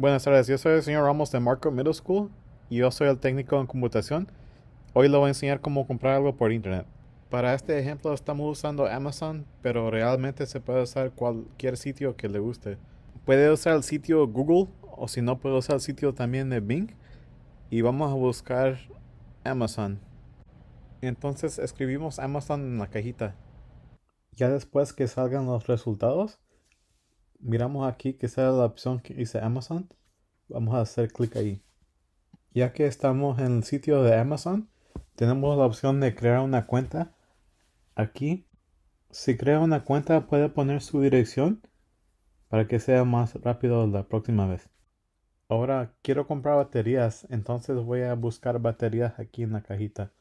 Buenas tardes, yo soy el señor Ramos de Marco Middle School y yo soy el técnico en computación. Hoy le voy a enseñar cómo comprar algo por internet. Para este ejemplo estamos usando Amazon, pero realmente se puede usar cualquier sitio que le guste. Puede usar el sitio Google o si no puede usar el sitio también de Bing y vamos a buscar Amazon. Entonces escribimos Amazon en la cajita. Ya después que salgan los resultados, miramos aquí que sea la opción que dice Amazon, vamos a hacer clic ahí. Ya que estamos en el sitio de Amazon, tenemos la opción de crear una cuenta. Aquí, si crea una cuenta, puede poner su dirección para que sea más rápido la próxima vez. Ahora quiero comprar baterías, entonces voy a buscar baterías aquí en la cajita.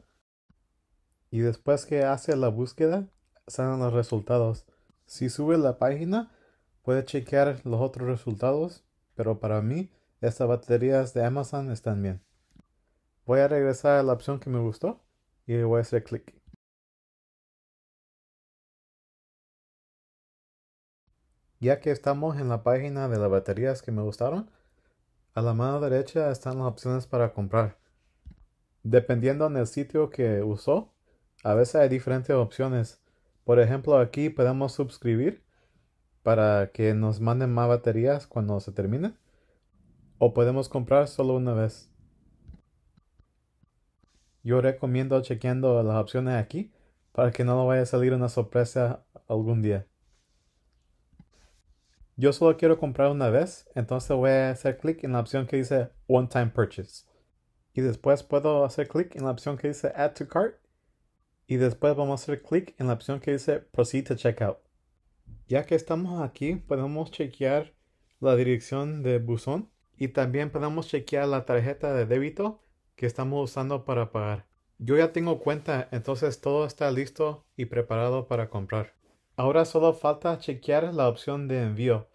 Y después que hace la búsqueda, salen los resultados. Si sube la página, Puede chequear los otros resultados, pero para mí estas baterías de Amazon están bien. Voy a regresar a la opción que me gustó y voy a hacer clic. Ya que estamos en la página de las baterías que me gustaron, a la mano derecha están las opciones para comprar. Dependiendo del sitio que usó, a veces hay diferentes opciones. Por ejemplo, aquí podemos suscribir para que nos manden más baterías cuando se termine? ¿O podemos comprar solo una vez? Yo recomiendo chequeando las opciones aquí para que no nos vaya a salir una sorpresa algún día. Yo solo quiero comprar una vez, entonces voy a hacer clic en la opción que dice One Time Purchase. Y después puedo hacer clic en la opción que dice Add to Cart. Y después vamos a hacer clic en la opción que dice Proceed to Checkout. Ya que estamos aquí, podemos chequear la dirección de buzón y también podemos chequear la tarjeta de débito que estamos usando para pagar. Yo ya tengo cuenta, entonces todo está listo y preparado para comprar. Ahora solo falta chequear la opción de envío.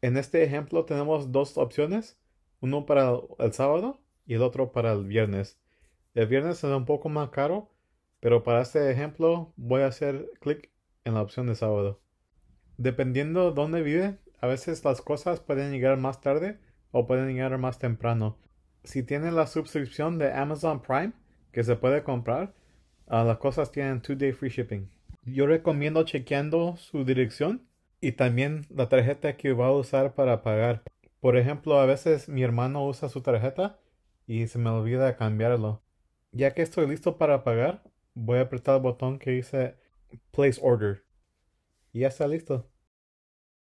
En este ejemplo tenemos dos opciones, uno para el sábado y el otro para el viernes. El viernes es un poco más caro, pero para este ejemplo voy a hacer clic en la opción de sábado. Dependiendo dónde vive, a veces las cosas pueden llegar más tarde o pueden llegar más temprano. Si tienen la suscripción de Amazon Prime, que se puede comprar, ah, las cosas tienen 2 day free shipping. Yo recomiendo chequeando su dirección y también la tarjeta que va a usar para pagar. Por ejemplo, a veces mi hermano usa su tarjeta y se me olvida cambiarlo. Ya que estoy listo para pagar, voy a apretar el botón que dice Place Order. Y ya está listo.